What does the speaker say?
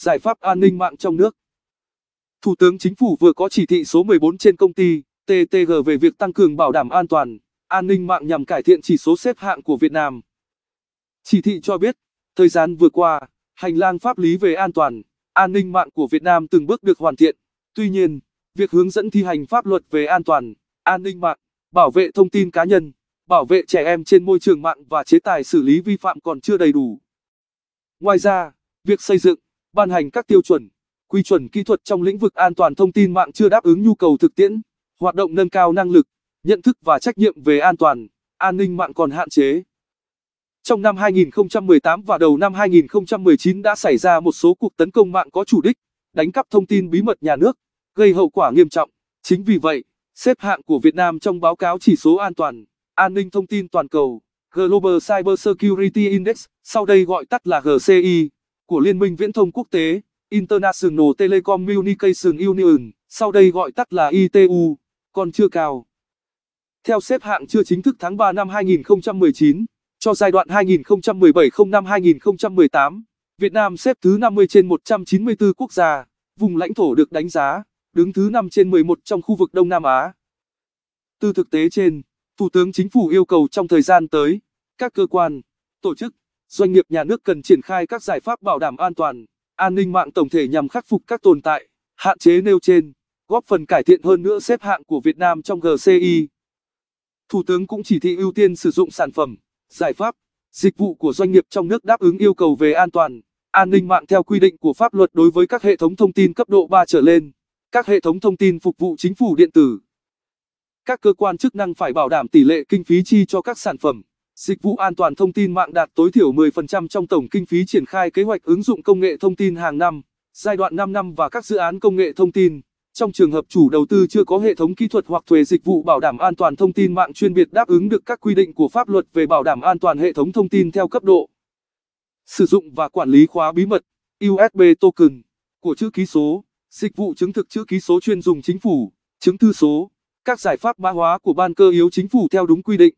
giải pháp an ninh mạng trong nước. Thủ tướng Chính phủ vừa có chỉ thị số 14 trên công ty TTG về việc tăng cường bảo đảm an toàn, an ninh mạng nhằm cải thiện chỉ số xếp hạng của Việt Nam. Chỉ thị cho biết, thời gian vừa qua, hành lang pháp lý về an toàn, an ninh mạng của Việt Nam từng bước được hoàn thiện. Tuy nhiên, việc hướng dẫn thi hành pháp luật về an toàn, an ninh mạng, bảo vệ thông tin cá nhân, bảo vệ trẻ em trên môi trường mạng và chế tài xử lý vi phạm còn chưa đầy đủ. Ngoài ra, việc xây dựng ban hành các tiêu chuẩn, quy chuẩn kỹ thuật trong lĩnh vực an toàn thông tin mạng chưa đáp ứng nhu cầu thực tiễn, hoạt động nâng cao năng lực, nhận thức và trách nhiệm về an toàn, an ninh mạng còn hạn chế. Trong năm 2018 và đầu năm 2019 đã xảy ra một số cuộc tấn công mạng có chủ đích, đánh cắp thông tin bí mật nhà nước, gây hậu quả nghiêm trọng. Chính vì vậy, xếp hạng của Việt Nam trong báo cáo chỉ số an toàn, an ninh thông tin toàn cầu, Global cyber security Index, sau đây gọi tắt là GCI, của Liên minh Viễn thông Quốc tế, International Telecommunication Union, sau đây gọi tắt là ITU, còn chưa cao. Theo xếp hạng chưa chính thức tháng 3 năm 2019, cho giai đoạn 2017-05-2018, Việt Nam xếp thứ 50 trên 194 quốc gia, vùng lãnh thổ được đánh giá, đứng thứ 5 trên 11 trong khu vực Đông Nam Á. Từ thực tế trên, Thủ tướng Chính phủ yêu cầu trong thời gian tới, các cơ quan, tổ chức, doanh nghiệp nhà nước cần triển khai các giải pháp bảo đảm an toàn, an ninh mạng tổng thể nhằm khắc phục các tồn tại, hạn chế nêu trên, góp phần cải thiện hơn nữa xếp hạng của Việt Nam trong GCI. Thủ tướng cũng chỉ thị ưu tiên sử dụng sản phẩm, giải pháp, dịch vụ của doanh nghiệp trong nước đáp ứng yêu cầu về an toàn, an ninh mạng theo quy định của pháp luật đối với các hệ thống thông tin cấp độ 3 trở lên, các hệ thống thông tin phục vụ chính phủ điện tử. Các cơ quan chức năng phải bảo đảm tỷ lệ kinh phí chi cho các sản phẩm Dịch vụ an toàn thông tin mạng đạt tối thiểu 10% trong tổng kinh phí triển khai kế hoạch ứng dụng công nghệ thông tin hàng năm, giai đoạn 5 năm và các dự án công nghệ thông tin. Trong trường hợp chủ đầu tư chưa có hệ thống kỹ thuật hoặc thuế dịch vụ bảo đảm an toàn thông tin mạng chuyên biệt đáp ứng được các quy định của pháp luật về bảo đảm an toàn hệ thống thông tin theo cấp độ. Sử dụng và quản lý khóa bí mật USB token của chữ ký số, dịch vụ chứng thực chữ ký số chuyên dùng chính phủ, chứng thư số, các giải pháp mã hóa của ban cơ yếu chính phủ theo đúng quy định.